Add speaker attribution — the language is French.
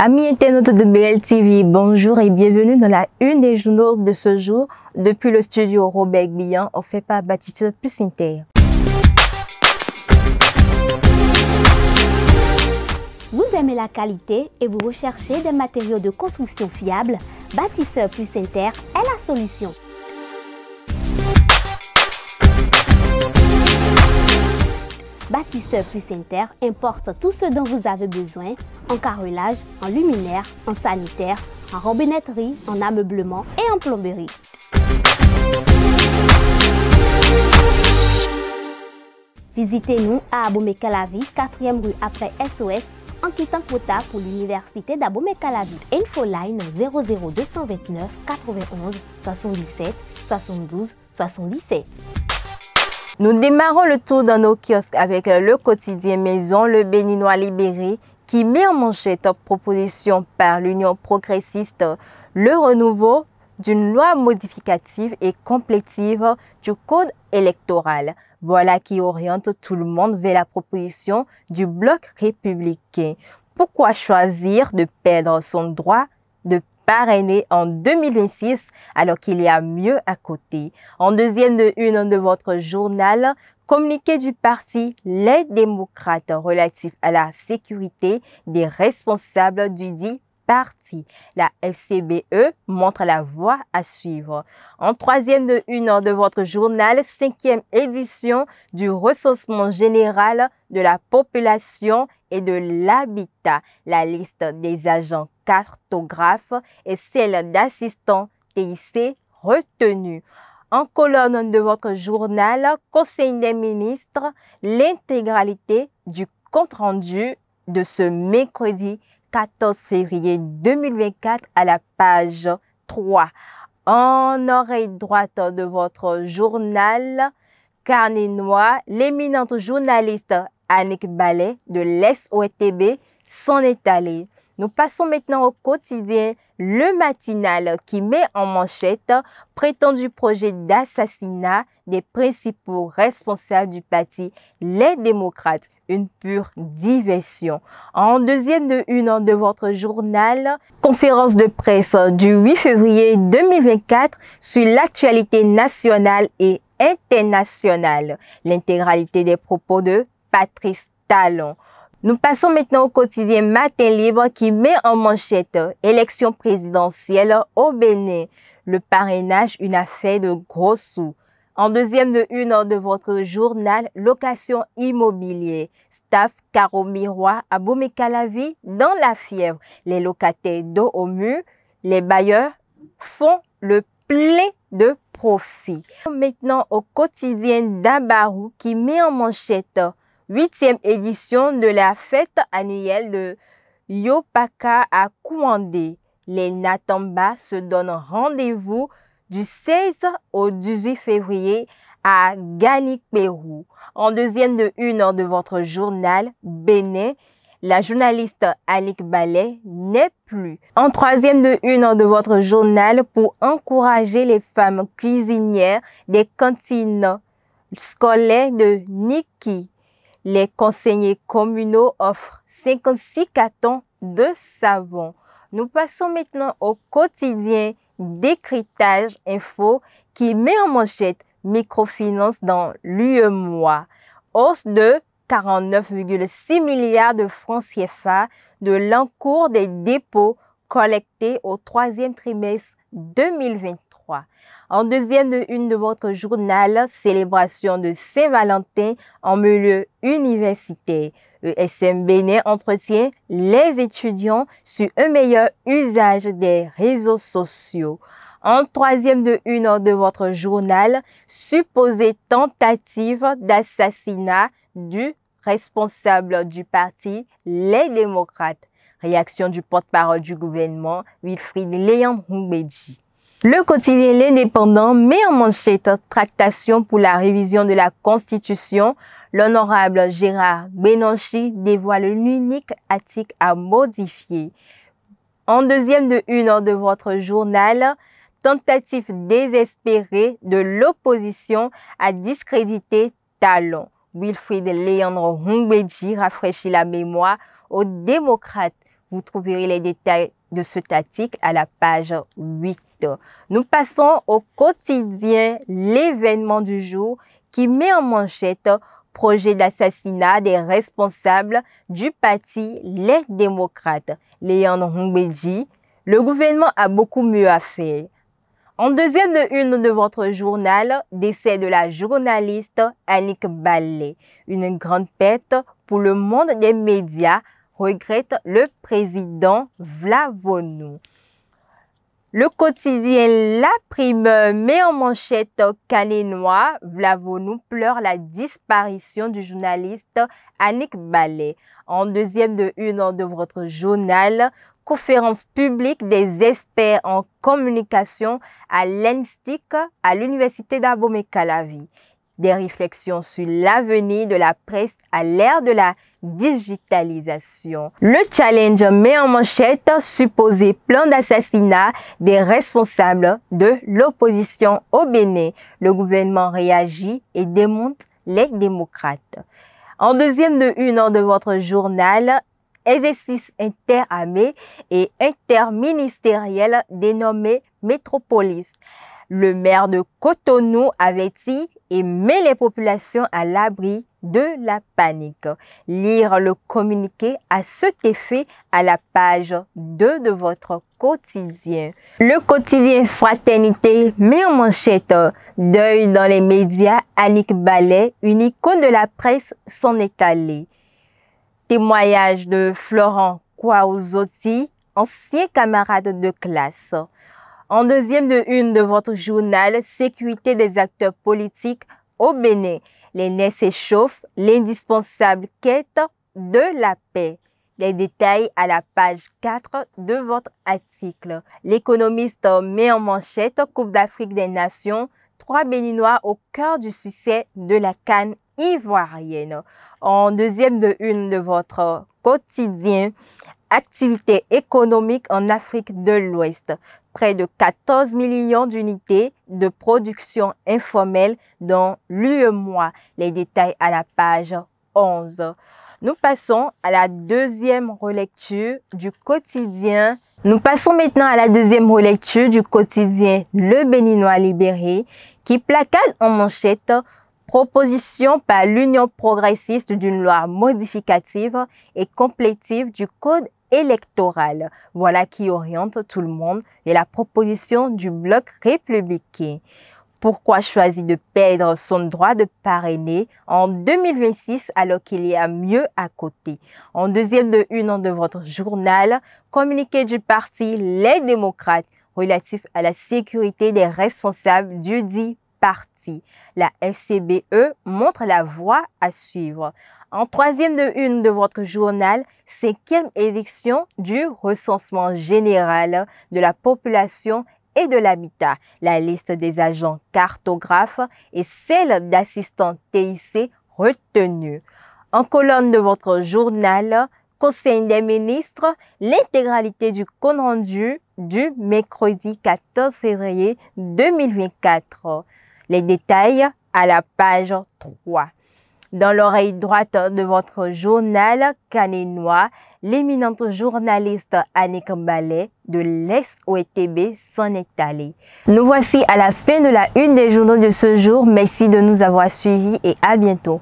Speaker 1: Amis internautes de BLTV, bonjour et bienvenue dans la une des journaux de ce jour. Depuis le studio Robert Guillan, on fait pas Bâtisseur Plus Inter. Vous aimez la qualité et vous recherchez des matériaux de construction fiables Bâtisseur Plus Inter est la solution. Bâtisseur Plus Inter importe tout ce dont vous avez besoin en carrelage, en luminaire, en sanitaire, en robinetterie, en ameublement et en plomberie. Visitez-nous à Abomey-Calavi, 4e rue après SOS, en quittant quota pour l'université d'Abomey-Calavi. Infoline 00229 91 77 72 77. Nous démarrons le tour dans nos kiosques avec euh, le quotidien Maison, le Béninois libéré, qui met en manchette proposition par l'Union progressiste le renouveau d'une loi modificative et complétive du Code électoral. Voilà qui oriente tout le monde vers la proposition du bloc républicain. Pourquoi choisir de perdre son droit de parrainé en 2026 alors qu'il y a mieux à côté. En deuxième de une de votre journal, communiqué du parti Les démocrates relatif à la sécurité des responsables du dit parti. La FCBE montre la voie à suivre. En troisième de une de votre journal, cinquième édition du recensement général de la population et de l'habitat. La liste des agents cartographes et celle d'assistants TIC retenus. En colonne de votre journal, Conseil des ministres, l'intégralité du compte-rendu de ce mercredi 14 février 2024 à la page 3. En oreille droite de votre journal, carnet l'éminente journaliste Annick Ballet de lex s'en est allée. Nous passons maintenant au quotidien Le Matinal qui met en manchette prétendu projet d'assassinat des principaux responsables du parti Les Démocrates, une pure diversion. En deuxième de une de votre journal, conférence de presse du 8 février 2024 sur l'actualité nationale et internationale. L'intégralité des propos de Patrice Talon. Nous passons maintenant au quotidien Matin Libre qui met en manchette euh, élection présidentielle au Bénin. Le parrainage, une affaire de gros sous. En deuxième de une hein, de votre journal, location immobilier. Staff Caro Miroir à Boumekalavi dans la fièvre. Les locataires dos au mur, les bailleurs font le plein de profit. Maintenant au quotidien d'Abarou qui met en manchette huitième édition de la fête annuelle de Yopaka à Kouandé. Les Natamba se donnent rendez-vous du 16 au 18 février à Ganik Pérou. En deuxième de une heure de votre journal, Bénin, la journaliste Annick Ballet n'est plus. En troisième de une heure de votre journal, pour encourager les femmes cuisinières des cantines scolaires de Niki, les conseillers communaux offrent 56 cartons de savon. Nous passons maintenant au quotidien d'écritage info qui met en manchette microfinance dans l'UEMOA. Hausse de 49,6 milliards de francs CFA de l'encours des dépôts collectés au troisième trimestre 2021. En deuxième de une de votre journal, célébration de Saint-Valentin en milieu universitaire. ESM Bénin entretient les étudiants sur un meilleur usage des réseaux sociaux. En troisième de une de votre journal, supposée tentative d'assassinat du responsable du parti Les Démocrates. Réaction du porte-parole du gouvernement, Wilfried Léon le quotidien L'Indépendant met en manchette tractation pour la révision de la Constitution. L'honorable Gérard Benanchi dévoile l'unique article à modifier. En deuxième de une heure de votre journal, tentative désespérée de l'opposition à discréditer Talon. Wilfried Leandro Hungbeji rafraîchit la mémoire aux démocrates. Vous trouverez les détails de ce tactique à la page 8. Nous passons au quotidien, l'événement du jour qui met en manchette projet d'assassinat des responsables du parti Les Démocrates, Léon Rumbedi, Le gouvernement a beaucoup mieux à faire. En deuxième une de votre journal, décès de la journaliste Annick Ballet. Une grande perte pour le monde des médias regrette le président Vlavonou. Le quotidien La Prime met en manchette caninois. Vlavonou pleure la disparition du journaliste Annick Ballet. En deuxième de une de votre journal, conférence publique des experts en communication à l'ENSTIC à l'Université d'Abomey-Calavi des réflexions sur l'avenir de la presse à l'ère de la digitalisation. Le challenge met en manchette supposé plan d'assassinat des responsables de l'opposition au Bénin. Le gouvernement réagit et démonte les démocrates. En deuxième de une heure de votre journal, exercice interarmé et interministériel dénommé Métropolis. Le maire de Cotonou avait dit et met les populations à l'abri de la panique. Lire le communiqué à cet effet à la page 2 de votre quotidien. Le quotidien Fraternité met en manchette Deuil dans les médias, Annick Ballet, une icône de la presse, s'en est allée. Témoignage de Florent Kwaozotti, ancien camarade de classe. En deuxième de une de votre journal, sécurité des acteurs politiques au Bénin. Les nez s'échauffent, l'indispensable quête de la paix. Les détails à la page 4 de votre article. L'économiste met en manchette Coupe d'Afrique des Nations, trois Béninois au cœur du succès de la canne ivoirienne. En deuxième de une de votre quotidien, activité économique en Afrique de l'Ouest. Près de 14 millions d'unités de production informelle dans moi Les détails à la page 11. Nous passons à la deuxième relecture du quotidien. Nous passons maintenant à la deuxième relecture du quotidien Le Béninois libéré qui placade en manchette Proposition par l'Union progressiste d'une loi modificative et complétive du Code électoral. Voilà qui oriente tout le monde et la proposition du bloc républicain. Pourquoi choisir de perdre son droit de parrainer en 2026 alors qu'il y a mieux à côté En deuxième de une de votre journal, communiqué du parti Les démocrates relatif à la sécurité des responsables du partie. La FCBE montre la voie à suivre. En troisième de une de votre journal, cinquième édition du recensement général de la population et de l'habitat, la liste des agents cartographes et celle d'assistants TIC retenus. En colonne de votre journal, Conseil des ministres, l'intégralité du compte rendu du mercredi 14 février 2024. Les détails à la page 3. Dans l'oreille droite de votre journal canénois, l'éminente journaliste Annick Ballet de l'ex-OETB s'en est allée. Nous voici à la fin de la une des journaux de ce jour. Merci de nous avoir suivis et à bientôt.